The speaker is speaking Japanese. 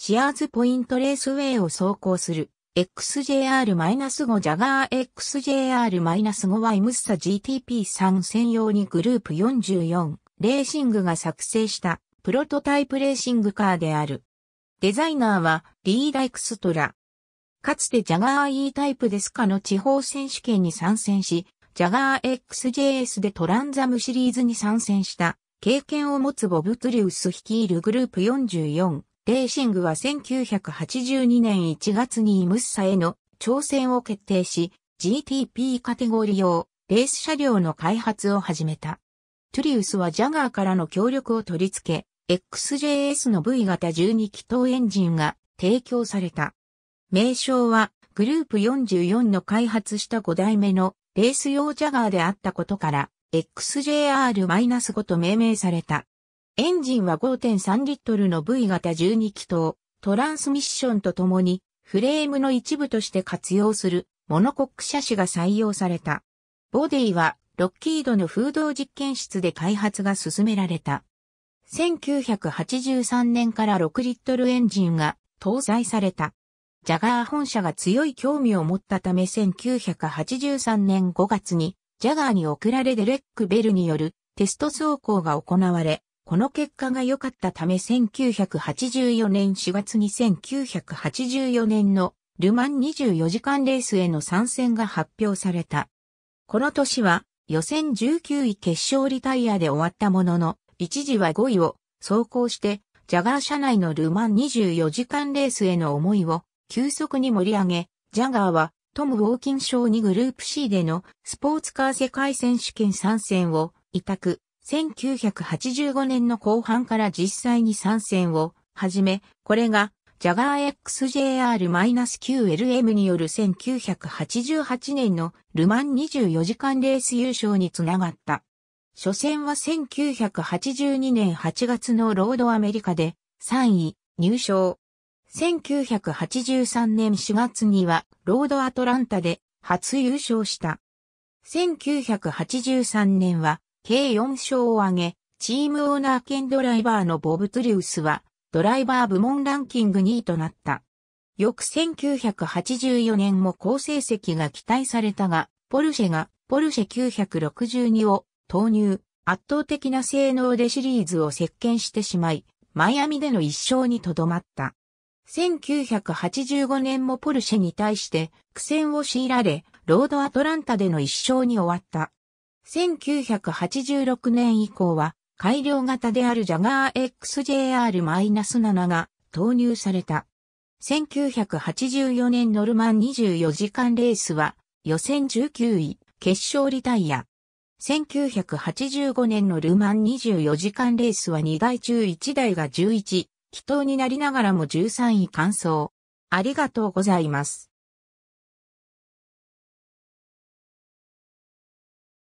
シアーズポイントレースウェイを走行する XJR-5 ジャガー XJR-5 はイムッサ GTP 3専用にグループ44レーシングが作成したプロトタイプレーシングカーである。デザイナーはリーダイクストラ。かつてジャガー E タイプデスカの地方選手権に参戦し、ジャガー XJS でトランザムシリーズに参戦した経験を持つボブ・トゥリウス率いるグループ44レーシングは1982年1月にイムッサへの挑戦を決定し、GTP カテゴリー用レース車両の開発を始めた。トゥリウスはジャガーからの協力を取り付け、XJS の V 型12気筒エンジンが提供された。名称はグループ44の開発した5代目のレース用ジャガーであったことから XJR-5 と命名された。エンジンは5.3リットルの V 型12気筒、トランスミッションとともに、フレームの一部として活用するモノコック車種が採用された。ボディはロッキードの風洞実験室で開発が進められた。1983年から6リットルエンジンが搭載された。ジャガー本社が強い興味を持ったため1983年5月にジャガーに送られデレック・ベルによるテスト走行が行われ、この結果が良かったため1984年4月に1984年のルマン24時間レースへの参戦が発表された。この年は予選19位決勝リタイアで終わったものの、一時は5位を走行して、ジャガー社内のルマン24時間レースへの思いを急速に盛り上げ、ジャガーはトム・ウォーキン賞にグループ C でのスポーツカー世界選手権参戦を委託。1985年の後半から実際に参戦を始め、これがジャガー XJR-9LM による1988年のルマン24時間レース優勝につながった。初戦は1982年8月のロードアメリカで3位入賞。1983年4月にはロードアトランタで初優勝した。1983年は計4勝を挙げ、チームオーナー兼ドライバーのボブ・トゥリウスは、ドライバー部門ランキング2位となった。翌1984年も好成績が期待されたが、ポルシェがポルシェ962を投入、圧倒的な性能でシリーズを席巻してしまい、マイアミでの一勝にとどまった。1985年もポルシェに対して苦戦を強いられ、ロードアトランタでの一勝に終わった。1986年以降は改良型であるジャガー XJR-7 が投入された。1984年ノルマン24時間レースは予選19位、決勝リタイア。1985年のルマン24時間レースは2台中1台が11、祈祷になりながらも13位完走。ありがとうございます。